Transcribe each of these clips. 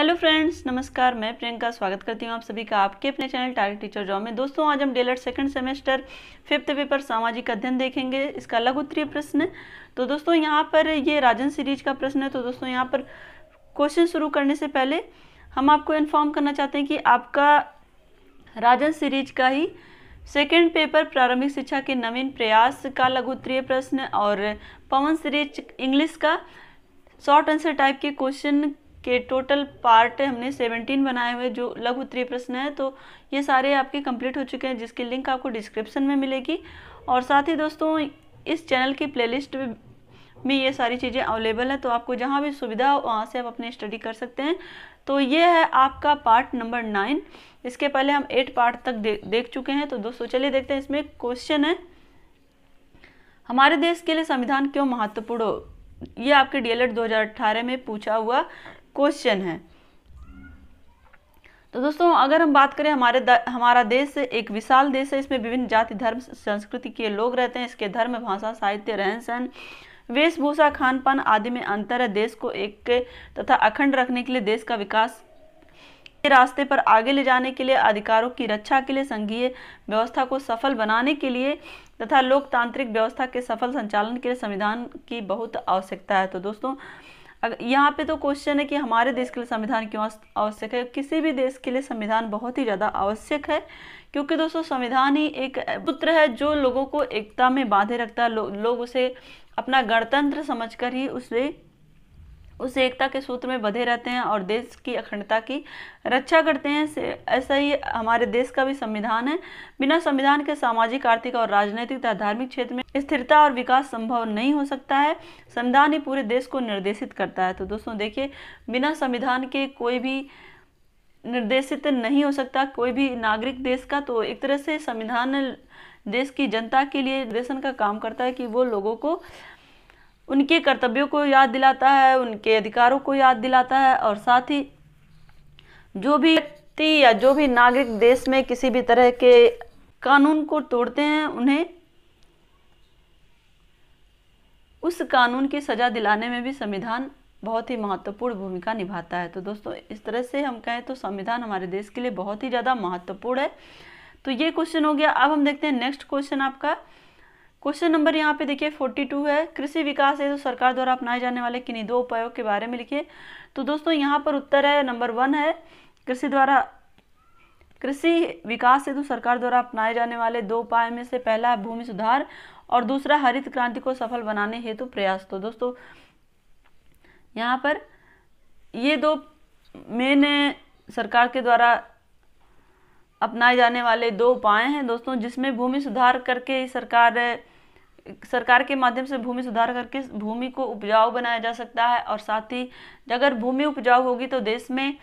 hello friends नमस्कार मैं प्रियंका स्वागत करती हूँ आप सभी का आपके अपने चैनल टारगेट टीचर जॉब में दोस्तों आज हम डेलर सेकंड सेमेस्टर फिफ्थ पेपर सामाजिक अध्ययन देखेंगे इसका अलग उत्तरीय प्रश्न तो दोस्तों यहाँ पर ये राजन सीरीज का प्रश्न है तो दोस्तों यहाँ पर क्वेश्चन शुरू करने से पहले हम आपको इन्फॉर्म करना चाहते हैं कि आपका राजन सीरीज का ही सेकेंड पेपर प्रारंभिक शिक्षा के नवीन प्रयास का लघु उत्तरीय प्रश्न और पवन सीरीज इंग्लिश का शॉर्ट आंसर टाइप के क्वेश्चन के टोटल पार्ट हमने 17 बनाए हुए जो लघु उत्तरीय प्रश्न है तो ये सारे आपके कंप्लीट हो चुके हैं जिसकी लिंक आपको डिस्क्रिप्शन में मिलेगी और साथ ही दोस्तों इस चैनल की प्लेलिस्ट में ये सारी चीज़ें अवेलेबल है तो आपको जहाँ भी सुविधा हो वहाँ से आप अपने स्टडी कर सकते हैं तो ये है आपका पार्ट नंबर नाइन इसके पहले हम एट पार्ट तक दे, देख चुके हैं तो दोस्तों चलिए देखते हैं इसमें क्वेश्चन है हमारे देश के लिए संविधान क्यों महत्वपूर्ण हो ये आपके डीएलएड 2018 में पूछा हुआ क्वेश्चन है तो दोस्तों अगर हम बात करें हमारे हमारा देश एक विशाल देश है इसमें विभिन्न जाति धर्म संस्कृति के लोग रहते हैं इसके धर्म भाषा साहित्य रहन सहन वेशभूषा खान पान आदि में अंतर है देश को एक तथा अखंड रखने के लिए देश का विकास के रास्ते पर आगे ले जाने के लिए अधिकारों की रक्षा के लिए संघीय व्यवस्था को सफल बनाने के लिए तथा लोकतांत्रिक व्यवस्था के सफल संचालन के लिए संविधान की बहुत आवश्यकता है तो दोस्तों यहाँ पे तो क्वेश्चन है कि हमारे देश के लिए संविधान क्यों आवश्यक है किसी भी देश के लिए संविधान बहुत ही ज़्यादा आवश्यक है क्योंकि दोस्तों संविधान ही एक पुत्र है जो लोगों को एकता में बांधे रखता है लो, लोग उसे अपना गणतंत्र समझकर ही उसे उस एकता के सूत्र में बधे रहते हैं और देश की अखंडता की रक्षा करते हैं ऐसा ही हमारे देश का भी संविधान है बिना संविधान के सामाजिक आर्थिक और राजनीतिक तथा धार्मिक क्षेत्र में स्थिरता और विकास संभव नहीं हो सकता है संविधान ही पूरे देश को निर्देशित करता है तो दोस्तों देखिए बिना संविधान के कोई भी निर्देशित नहीं हो सकता कोई भी नागरिक देश का तो एक तरह से संविधान देश की जनता के लिए निर्देशन का काम करता है कि वो लोगों को उनके कर्तव्यों को याद दिलाता है उनके अधिकारों को याद दिलाता है और साथ ही जो भी व्यक्ति या जो भी नागरिक देश में किसी भी तरह के कानून को तोड़ते हैं उन्हें उस कानून की सज़ा दिलाने में भी संविधान बहुत ही महत्वपूर्ण भूमिका निभाता है तो दोस्तों इस तरह से हम कहें तो संविधान हमारे देश के लिए बहुत ही ज़्यादा महत्वपूर्ण है तो ये क्वेश्चन हो गया अब हम देखते हैं नेक्स्ट क्वेश्चन आपका क्वेश्चन नंबर यहाँ पे देखिए 42 है कृषि विकास है तो सरकार द्वारा अपनाए जाने वाले किन्हीं दो उपायों के बारे में लिखिए तो दोस्तों यहाँ पर उत्तर है नंबर वन है कृषि द्वारा कृषि विकास हेतु तो सरकार द्वारा अपनाए जाने वाले दो उपाय में से पहला है भूमि सुधार और दूसरा हरित क्रांति को सफल बनाने हेतु तो प्रयास तो दोस्तों यहाँ पर ये दो मेन सरकार के द्वारा अपनाए जाने वाले दो उपाय हैं दोस्तों जिसमें भूमि सुधार करके सरकार सरकार के माध्यम से भूमि सुधार करके भूमि को उपजाऊ बनाया जा सकता है और साथ ही अगर भूमि उपजाऊ होगी तो देश में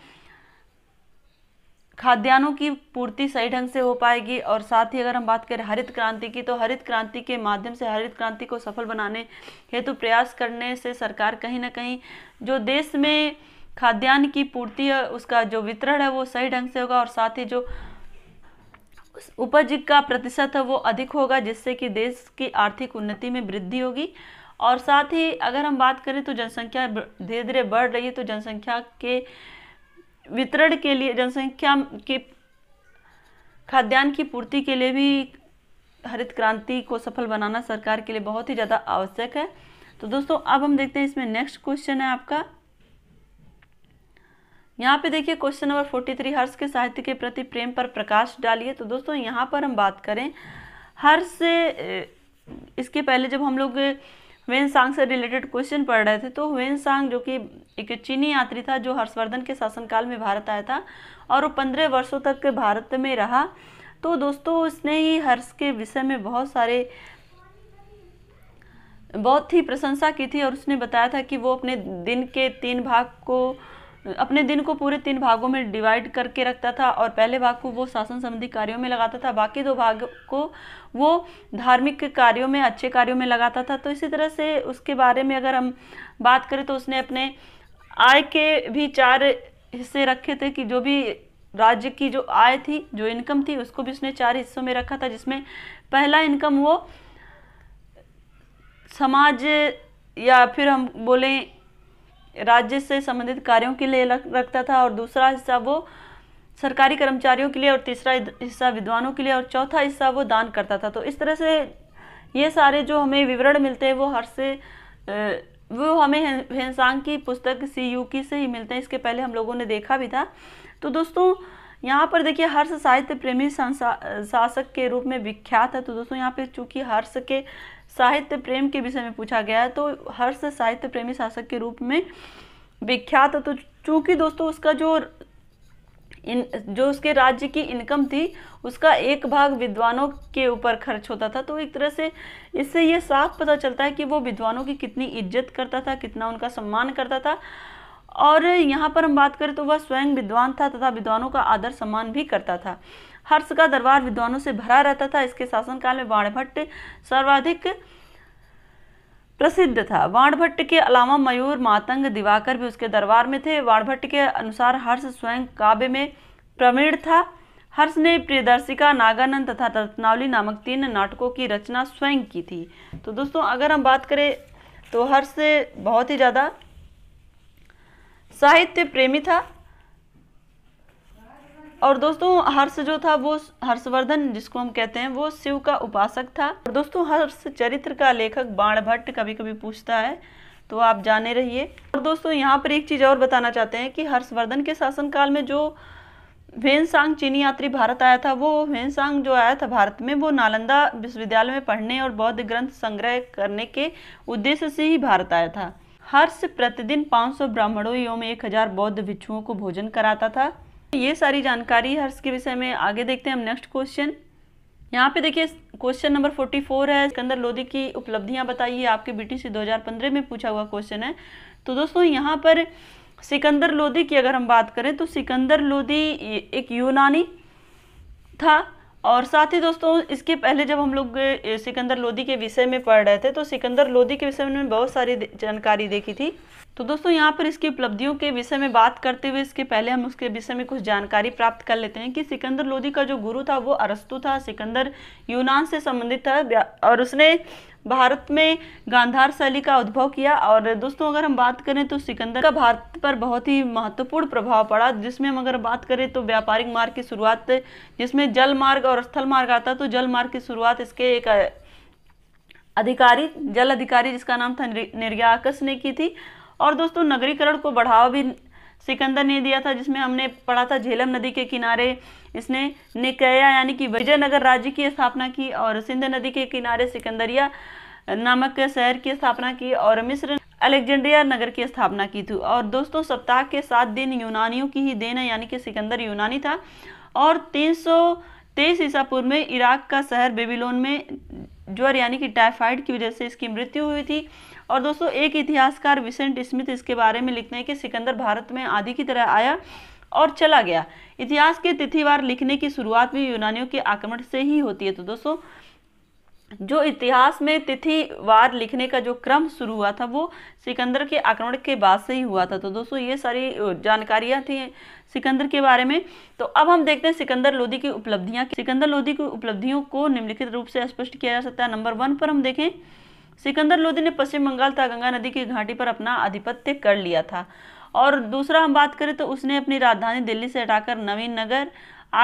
खाद्यान्नों की पूर्ति सही ढंग से हो पाएगी और साथ ही अगर हम बात करें हरित क्रांति की तो हरित क्रांति के माध्यम से हरित क्रांति को सफल बनाने हेतु तो प्रयास करने से सरकार कहीं ना कहीं जो देश में खाद्यान्न की पूर्ति उसका जो वितरण है वो सही ढंग से होगा और साथ ही जो उपज का प्रतिशत है वो अधिक होगा जिससे कि देश की आर्थिक उन्नति में वृद्धि होगी और साथ ही अगर हम बात करें तो जनसंख्या धीरे धीरे बढ़ रही है तो जनसंख्या के वितरण के लिए जनसंख्या के खाद्यान्न की पूर्ति के लिए भी हरित क्रांति को सफल बनाना सरकार के लिए बहुत ही ज़्यादा आवश्यक है तो दोस्तों अब हम देखते हैं इसमें नेक्स्ट क्वेश्चन है आपका यहाँ पे देखिए question number forty three Harsh के साहित्य के प्रति प्रेम पर प्रकाश डालिए तो दोस्तों यहाँ पर हम बात करें हर्ष इसके पहले जब हम लोग वेन सांग से रिलेटेड क्वेश्चन पढ़ रहे थे तो वेन सांग जो कि एक चीनी यात्री था जो हर्षवर्धन के शासनकाल में भारत आया था और वो पंद्रह वर्षों तक भारत में रहा तो दोस्तों उसने ही हर्ष के विषय में बहुत सारे बहुत ही प्रशंसा की थी और उसने बताया था कि वो अपने दिन के तीन भाग को अपने दिन को पूरे तीन भागों में डिवाइड करके रखता था और पहले भाग को वो शासन संबंधी कार्यों में लगाता था बाकी दो भाग को वो धार्मिक कार्यों में अच्छे कार्यों में लगाता था तो इसी तरह से उसके बारे में अगर हम बात करें तो उसने अपने आय के भी चार हिस्से रखे थे कि जो भी राज्य की जो आय थी जो इनकम थी उसको भी उसने चार हिस्सों में रखा था जिसमें पहला इनकम वो समाज या फिर हम बोलें राज्य से संबंधित कार्यों के लिए रखता था और दूसरा हिस्सा वो सरकारी कर्मचारियों के लिए और तीसरा हिस्सा विद्वानों के लिए और चौथा हिस्सा वो दान करता था तो इस तरह से ये सारे जो हमें विवरण मिलते हैं वो हर से वो हमें हिंसांग की पुस्तक सी यू की से ही मिलते हैं इसके पहले हम लोगों ने देखा भी था तो दोस्तों यहाँ पर देखिए हर्ष साहित्य प्रेमी शासक के रूप में विख्यात है तो दोस्तों यहाँ पे चूंकि हर्ष के साहित्य प्रेम के विषय में पूछा गया है तो हर्ष साहित्य प्रेमी शासक के रूप में विख्यात है तो चूंकि दोस्तों उसका जो इन जो उसके राज्य की इनकम थी उसका एक भाग विद्वानों के ऊपर खर्च होता था तो एक तरह से इससे ये साफ पता चलता है कि वो विद्वानों की कितनी इज्जत करता था कितना उनका सम्मान करता था और यहाँ पर हम बात करें तो वह स्वयं विद्वान था तथा विद्वानों का आदर सम्मान भी करता था हर्ष का दरबार विद्वानों से भरा रहता था इसके शासनकाल में बाणभट्ट सर्वाधिक प्रसिद्ध था वाणभट्ट के अलावा मयूर मातंग दिवाकर भी उसके दरबार में थे वाणभट्ट के अनुसार हर्ष स्वयं काव्य में प्रवीण था हर्ष ने प्रियदर्शिका नागानंद तथा रत्नावली नामक तीन नाटकों की रचना स्वयं की थी तो दोस्तों अगर हम बात करें तो हर्ष बहुत ही ज़्यादा साहित्य प्रेमी था और दोस्तों हर्ष जो था वो हर्षवर्धन जिसको हम कहते हैं वो शिव का उपासक था और दोस्तों हर्ष चरित्र का लेखक बाण भट्ट कभी कभी पूछता है तो आप जाने रहिए और दोस्तों यहाँ पर एक चीज़ और बताना चाहते हैं कि हर्षवर्धन के शासनकाल में जो वेनसांग चीनी यात्री भारत आया था वो वेनसांग जो आया था भारत में वो नालंदा विश्वविद्यालय में पढ़ने और बौद्ध ग्रंथ संग्रह करने के उद्देश्य से ही भारत आया था हर्ष प्रतिदिन 500 ब्राह्मणों एवं 1000 बौद्ध भिक्षुओं को भोजन कराता था ये सारी जानकारी हर्ष के विषय में आगे देखते हैं हम नेक्स्ट क्वेश्चन यहाँ पे देखिए क्वेश्चन नंबर 44 है सिकंदर लोधी की उपलब्धियाँ बताइए आपके बीटी से 2015 में पूछा हुआ क्वेश्चन है तो दोस्तों यहाँ पर सिकंदर लोधी की अगर हम बात करें तो सिकंदर लोधी एक यूनानी था और साथ ही दोस्तों इसके पहले जब हम लोग सिकंदर लोधी के विषय में पढ़ रहे थे तो सिकंदर लोधी के विषय में बहुत सारी जानकारी देखी थी तो दोस्तों यहाँ पर इसकी उपलब्धियों के विषय में बात करते हुए इसके पहले हम उसके विषय में कुछ जानकारी प्राप्त कर लेते हैं कि सिकंदर लोधी का जो गुरु था वो अरस्तु था सिकंदर यूनान से संबंधित था और उसने भारत में गांधार शैली का उद्भव किया और दोस्तों अगर हम बात करें तो सिकंदर का भारत पर बहुत ही महत्वपूर्ण प्रभाव पड़ा जिसमें हम अगर बात करें तो व्यापारिक मार्ग की शुरुआत जिसमें जल मार्ग और स्थल मार्ग आता तो जल मार्ग की शुरुआत इसके एक अधिकारी जल अधिकारी जिसका नाम था निर्याकस ने की थी और दोस्तों नगरीकरण को बढ़ावा भी सिकंदर ने दिया था जिसमें हमने पढ़ा था झेलम नदी के किनारे इसने निकया यानी कि विजयनगर राज्य की स्थापना की और सिंध नदी के किनारे सिकंदरिया नामक शहर की स्थापना की और मिस्र अलेक्जेंड्रिया नगर की स्थापना की थी और दोस्तों सप्ताह के सात दिन यूनानियों की ही देन है यानी कि सिकंदर यूनानी था और तीन तेईस ईसा पूर्व में इराक का शहर बेबीलोन में ज्वर यानी कि टाइफाइड की वजह से इसकी मृत्यु हुई थी और दोस्तों एक इतिहासकार विसेंट स्मिथ इसके बारे में लिखते हैं कि सिकंदर भारत में आधी की तरह आया और चला गया इतिहास के तिथिवार लिखने की शुरुआत भी यूनानियों के आक्रमण से ही होती है तो दोस्तों जो इतिहास में वार लिखने का जो क्रम शुरू हुआ था वो सिकंदर के आक्रमण के बाद से ही हुआ था तो दोस्तों ये सारी जानकारियां थी सिकंदर के बारे में तो अब हम देखते हैं सिकंदर लोधी की उपलब्धियां सिकंदर लोधी की उपलब्धियों को निम्नलिखित रूप से स्पष्ट किया जा सकता है नंबर वन पर हम देखें सिकंदर लोधी ने पश्चिम बंगाल तथा गंगा नदी की घाटी पर अपना आधिपत्य कर लिया था और दूसरा हम बात करें तो उसने अपनी राजधानी दिल्ली से हटाकर नवीन नगर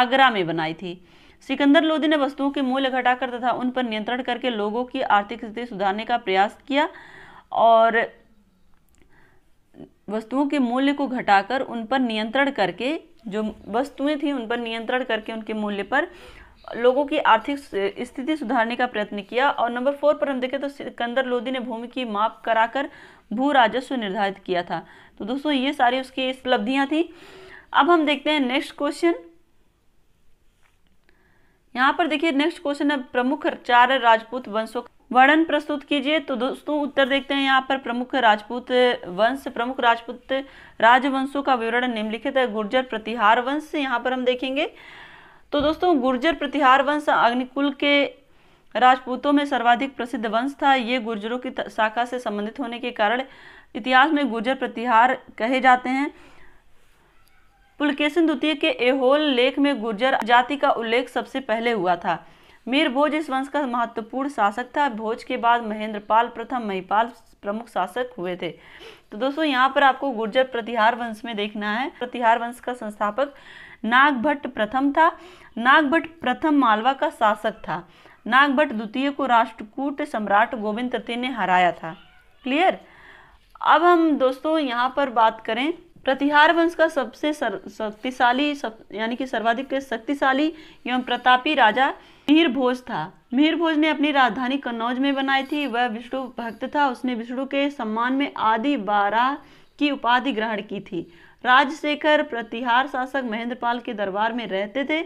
आगरा में बनाई थी सिकंदर लोधी ने वस्तुओं के मूल्य घटाकर तथा उन पर नियंत्रण करके लोगों की आर्थिक स्थिति सुधारने का प्रयास किया और वस्तुओं के मूल्य को घटाकर उन पर नियंत्रण करके जो वस्तुएं थी उन पर नियंत्रण करके उनके मूल्य पर लोगों की आर्थिक स्थिति सुधारने का प्रयत्न किया और नंबर फोर पर हम देखें तो सिकंदर लोधी ने भूमि की माप कराकर भू राजस्व निर्धारित किया था तो दोस्तों ये सारी उसकी उपलब्धियाँ थी अब हम देखते हैं नेक्स्ट क्वेश्चन यहाँ पर देखिए नेक्स्ट क्वेश्चन है प्रमुख चार राजपूत वंशों वर्णन प्रस्तुत कीजिए तो दोस्तों उत्तर देखते हैं यहाँ पर प्रमुख राजपूत वंश प्रमुख राजपूत राजवंशों का विवरण निम्नलिखित है गुर्जर प्रतिहार वंश यहाँ पर हम देखेंगे तो दोस्तों गुर्जर प्रतिहार वंश अग्निकुल के राजपूतों में सर्वाधिक प्रसिद्ध वंश था ये गुर्जरों की शाखा से संबंधित होने के कारण इतिहास में गुर्जर प्रतिहार कहे जाते हैं पुलकेशन द्वितीय के एहोल लेख में गुर्जर जाति का उल्लेख सबसे पहले हुआ था मीर भोज इस वंश का महत्वपूर्ण शासक था भोज के बाद महेंद्रपाल प्रथम महिपाल प्रमुख शासक हुए थे तो दोस्तों यहाँ पर आपको गुर्जर प्रतिहार वंश में देखना है प्रतिहार वंश का संस्थापक नागभट्ट प्रथम था नागभट्ट प्रथम मालवा का शासक था नागभट्ट द्वितीय को राष्ट्रकूट सम्राट गोविंद तृतीय ने हराया था क्लियर अब हम दोस्तों यहाँ पर बात करें प्रतिहार वंश का सबसे शक्तिशाली सब, यानी कि सर्वाधिक शक्तिशाली एवं प्रतापी राजा मिहिर भोज था मिहिर भोज ने अपनी राजधानी कन्नौज में बनाई थी वह विष्णु भक्त था उसने विष्णु के सम्मान में आदि बारह की उपाधि ग्रहण की थी राजशेखर प्रतिहार शासक महेंद्रपाल के दरबार में रहते थे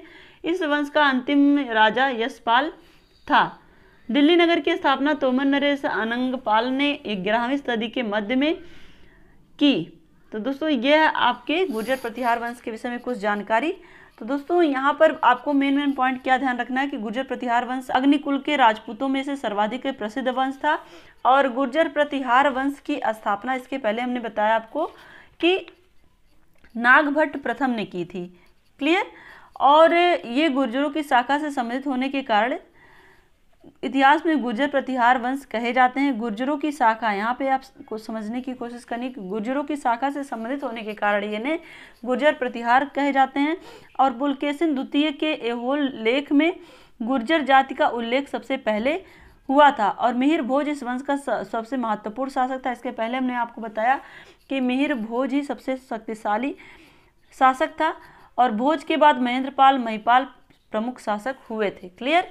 इस वंश का अंतिम राजा यशपाल था दिल्ली नगर की स्थापना तोमर नरेश अनंगपाल ने ग्यारहवीं सदी के मध्य में की तो दोस्तों ये है आपके गुर्जर प्रतिहार वंश के विषय में कुछ जानकारी तो दोस्तों यहाँ पर आपको मेन मेन पॉइंट क्या ध्यान रखना है कि गुर्जर प्रतिहार वंश अग्निकुल के राजपूतों में से सर्वाधिक प्रसिद्ध वंश था और गुर्जर प्रतिहार वंश की स्थापना इसके पहले हमने बताया आपको कि नागभट्ट प्रथम ने की थी क्लियर और ये गुर्जरों की शाखा से संबंधित होने के कारण इतिहास में गुर्जर प्रतिहार वंश कहे जाते हैं गुर्जरों की शाखा यहाँ पे आप को समझने की कोशिश करनी कि गुर्जरों की शाखा से संबंधित होने के कारण इन्हें गुर्जर प्रतिहार कहे जाते हैं और पुलकेशन द्वितीय के एहोल लेख में गुर्जर जाति का उल्लेख सबसे पहले हुआ था और मिहिर भोज इस वंश का सबसे महत्वपूर्ण शासक था इसके पहले हमने आपको बताया कि मिहिर भोज ही सबसे शक्तिशाली शासक था और भोज के बाद महेंद्रपाल महिपाल प्रमुख शासक हुए थे क्लियर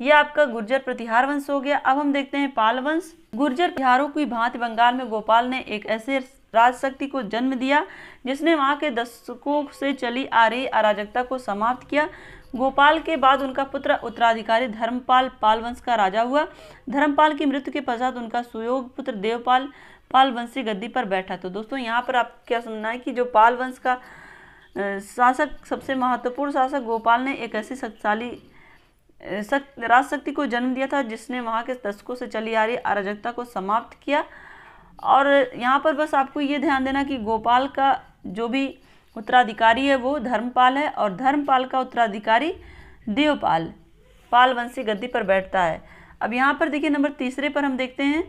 ये आपका गुर्जर प्रतिहार वंश हो गया अब हम देखते हैं पाल वंश गुर्जर बिहारों की भांति बंगाल में गोपाल ने एक ऐसे राजशक्ति को जन्म दिया जिसने वहाँ के दशकों से चली आ रही अराजकता को समाप्त किया गोपाल के बाद उनका पुत्र उत्तराधिकारी धर्मपाल पाल वंश का राजा हुआ धर्मपाल की मृत्यु के पश्चात उनका सुयोग पुत्र देवपाल पाल गद्दी पर बैठा तो दोस्तों यहाँ पर आप क्या समझना है कि जो पाल वंश का शासक सबसे महत्वपूर्ण शासक गोपाल ने एक ऐसी शक्तिशाली सक, राजशक्ति को जन्म दिया था जिसने वहाँ के दशकों से चली आ रही अराजकता को समाप्त किया और यहाँ पर बस आपको ये ध्यान देना कि गोपाल का जो भी उत्तराधिकारी है वो धर्मपाल है और धर्मपाल का उत्तराधिकारी देवपाल पाल वंशी गद्दी पर बैठता है अब यहाँ पर देखिए नंबर तीसरे पर हम देखते हैं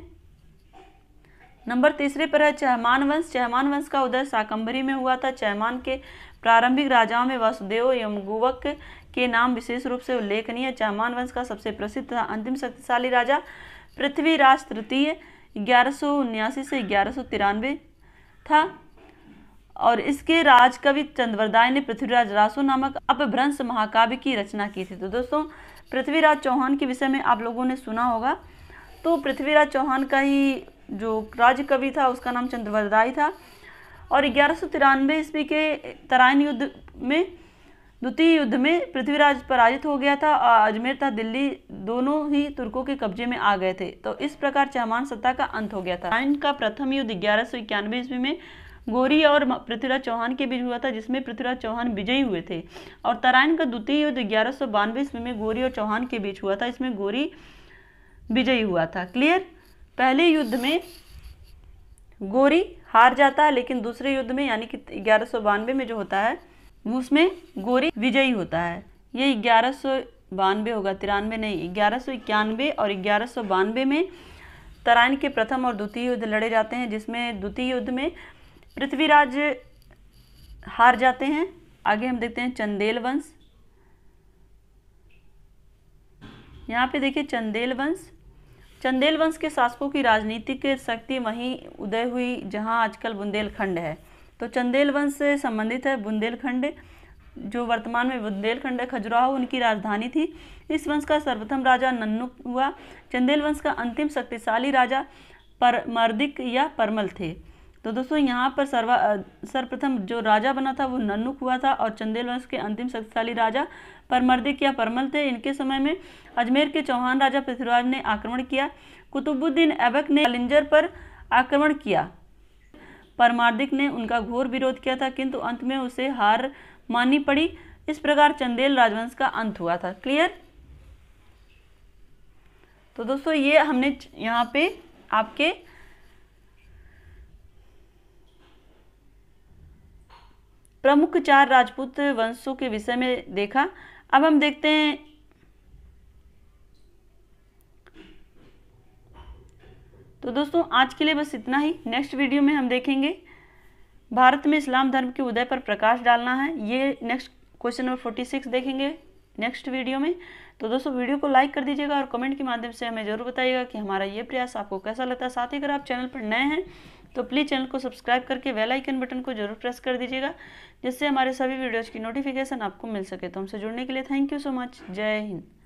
नंबर तीसरे पर है चहमान वंश चहमान वंश का उदय शाकंभरी में हुआ था चहमान के प्रारंभिक राजाओं में वासुदेव एवं गुवक के नाम विशेष रूप से उल्लेखनीय चहमान वंश का सबसे प्रसिद्ध तथा अंतिम शक्तिशाली राजा पृथ्वीराज तृतीय ग्यारह से ग्यारह था और इसके राजकवि चंद्रवरदाय ने पृथ्वीराज रासो नामक अपभ्रंश महाकाव्य की रचना की थी तो दोस्तों पृथ्वीराज चौहान के विषय में आप लोगों ने सुना होगा तो पृथ्वीराज चौहान का ही जो राज्य कवि था उसका नाम चंद्रवरदाय था और ग्यारह सौ तिरानवे ईस्वी के तराइन युद्ध में द्वितीय युद्ध में पृथ्वीराज पराजित हो गया था और अजमेर तथा दिल्ली दोनों ही तुर्कों के कब्जे में आ गए थे तो इस प्रकार चहमान सत्ता का अंत हो गया था तराइन का प्रथम युद्ध ग्यारह सौ इक्यानवे ईस्वी में गोरी और पृथ्वीराज चौहान के बीच हुआ था जिसमें पृथ्वीराज चौहान विजयी हुए थे और तराइन का द्वितीय युद्ध ग्यारह सौ बानवे ईस्वी में गोरी और चौहान के बीच हुआ था इसमें गोरी विजयी हुआ था क्लियर पहले युद्ध में गोरी हार जाता है लेकिन दूसरे युद्ध में यानी कि ग्यारह में जो होता है उसमें गोरी विजयी होता है ये ग्यारह बानवे होगा तिरानवे नहीं ग्यारह सौ इक्यानवे और ग्यारह सौ बानवे में तराइन के प्रथम और द्वितीय युद्ध लड़े जाते हैं जिसमें द्वितीय युद्ध में पृथ्वीराज हार जाते हैं आगे हम देखते हैं चंदेल वंश यहाँ पे देखिए चंदेल वंश चंदेल वंश के शासकों की राजनीतिक शक्ति वहीं उदय हुई जहां आजकल बुंदेलखंड है तो चंदेल वंश से संबंधित है बुंदेलखंड जो वर्तमान में बुंदेलखंड खजुराहो उनकी राजधानी थी इस वंश का सर्वप्रथम राजा नन्नु हुआ चंदेल वंश का अंतिम शक्तिशाली राजा पर मर्दिक या परमल थे तो दोस्तों यहाँ पर सर्वा सर्वप्रथम जो राजा बना था वो नन्नुक हुआ था और चंदेल वंश के अंतिम शक्तिशाली राजा परमर्दिक या परमल थे इनके समय में अजमेर के चौहान राजा पृथ्वीराज ने आक्रमण किया कुतुबुद्दीन ऐबक ने अलिंजर पर आक्रमण किया परमार्दिक ने उनका घोर विरोध किया था किंतु अंत में उसे हार माननी पड़ी इस प्रकार चंदेल राजवंश का अंत हुआ था क्लियर तो दोस्तों ये हमने यहाँ पे आपके प्रमुख चार राजपूत वंशों के विषय में देखा अब हम देखते हैं तो दोस्तों आज के लिए बस इतना ही नेक्स्ट वीडियो में हम देखेंगे भारत में इस्लाम धर्म के उदय पर प्रकाश डालना है ये next question number forty six देखेंगे नेक्स्ट वीडियो में तो दोस्तों वीडियो को लाइक कर दीजिएगा और कमेंट के माध्यम से हमें ज़रूर बताइएगा कि हमारा ये प्रयास आपको कैसा लगता है साथ ही अगर आप चैनल पर नए हैं तो प्लीज़ चैनल को सब्सक्राइब करके वेल आइकन बटन को जरूर प्रेस कर दीजिएगा जिससे हमारे सभी वीडियोज़ की नोटिफिकेशन आपको मिल सके तो हमसे जुड़ने के लिए थैंक यू सो मच जय हिंद